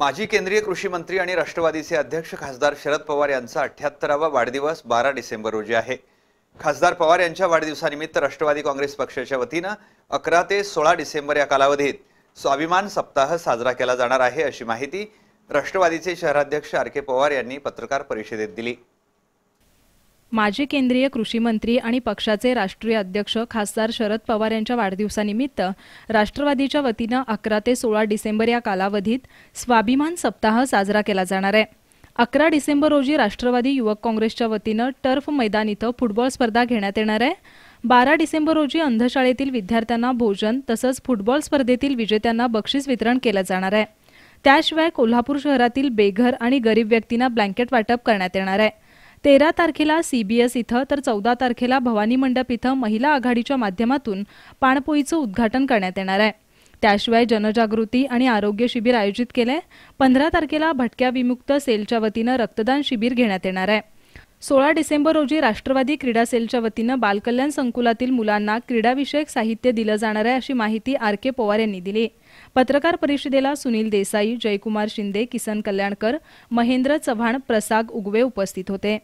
माजी केंद्रीय कृषी मंत्री आणि राष्ट्रवादीचे अध्यक्ष खासदार शरद पवार यांचा अठ्याहत्तरावा वाढदिवस बारा डिसेंबर रोजी आहे खासदार पवार यांच्या वाढदिवसानिमित्त राष्ट्रवादी काँग्रेस पक्षाच्या वतीनं अकरा ते सोळा डिसेंबर या कालावधीत स्वाभिमान सप्ताह साजरा केला जाणार आहे अशी माहिती राष्ट्रवादीचे शहराध्यक्ष आर के पवार यांनी पत्रकार परिषदेत दिली माजी केंद्रीय कृषी मंत्री आणि पक्षाचे राष्ट्रीय अध्यक्ष खासदार शरद पवार यांच्या वाढदिवसानिमित्त राष्ट्रवादीच्या वतीनं अकरा ते सोळा डिसेंबर या कालावधीत स्वाभिमान सप्ताह साजरा केला जाणार आहे अकरा डिसेंबर रोजी राष्ट्रवादी युवक काँग्रेसच्या वतीनं टर्फ मैदान इथं फुटबॉल स्पर्धा घेण्यात येणार आहे बारा डिसेंबर रोजी अंधशाळेतील विद्यार्थ्यांना भोजन तसंच फुटबॉल स्पर्धेतील विजेत्यांना बक्षीस वितरण केलं जाणार आहे त्याशिवाय कोल्हापूर शहरातील बेघर आणि गरीब व्यक्तींना ब्लँकेट वाटप करण्यात येणार आहे तेरा तारखेला सीबीएस इथं तर चौदा तारखेला भवानी मंडप इथं महिला आघाडीच्या माध्यमातून पाणपोईचं उद्घाटन करण्यात येणार आहे त्याशिवाय जनजागृती आणि आरोग्य शिबिर आयोजित केलंय पंधरा तारखेला भटक्या विमुक्त सेलच्या वतीनं रक्तदान शिबिर घेण्यात येणार आहे सोळा डिसेंबर रोजी राष्ट्रवादी क्रीडा सेलच्या वतीनं बालकल्याण संकुलातील मुलांना क्रीडाविषयक साहित्य दिलं जाणार आहे अशी माहिती आर के पवार यांनी दिली पत्रकार परिषदेला सुनील देसाई जयकुमार शिंदे किसन कल्याणकर महेंद्र चव्हाण प्रसाग उगवे उपस्थित होते